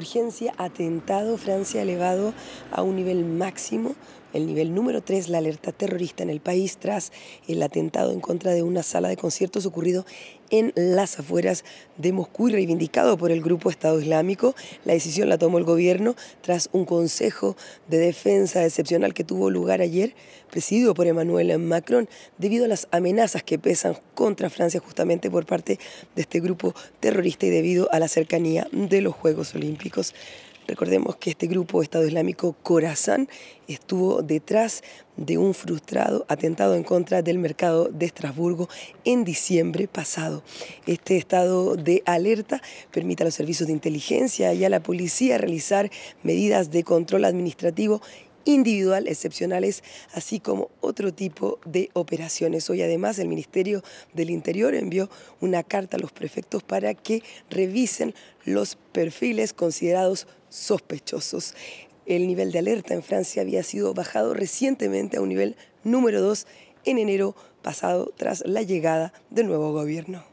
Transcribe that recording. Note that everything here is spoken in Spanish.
Urgencia, atentado, Francia elevado a un nivel máximo el nivel número 3, la alerta terrorista en el país tras el atentado en contra de una sala de conciertos ocurrido en las afueras de Moscú y reivindicado por el grupo Estado Islámico. La decisión la tomó el gobierno tras un consejo de defensa excepcional que tuvo lugar ayer, presidido por Emmanuel Macron, debido a las amenazas que pesan contra Francia justamente por parte de este grupo terrorista y debido a la cercanía de los Juegos Olímpicos. Recordemos que este grupo Estado Islámico Corazán estuvo detrás de un frustrado atentado en contra del mercado de Estrasburgo en diciembre pasado. Este estado de alerta permite a los servicios de inteligencia y a la policía realizar medidas de control administrativo individual excepcionales, así como otro tipo de operaciones. Hoy además el Ministerio del Interior envió una carta a los prefectos para que revisen los perfiles considerados sospechosos. El nivel de alerta en Francia había sido bajado recientemente a un nivel número 2 en enero pasado tras la llegada del nuevo gobierno.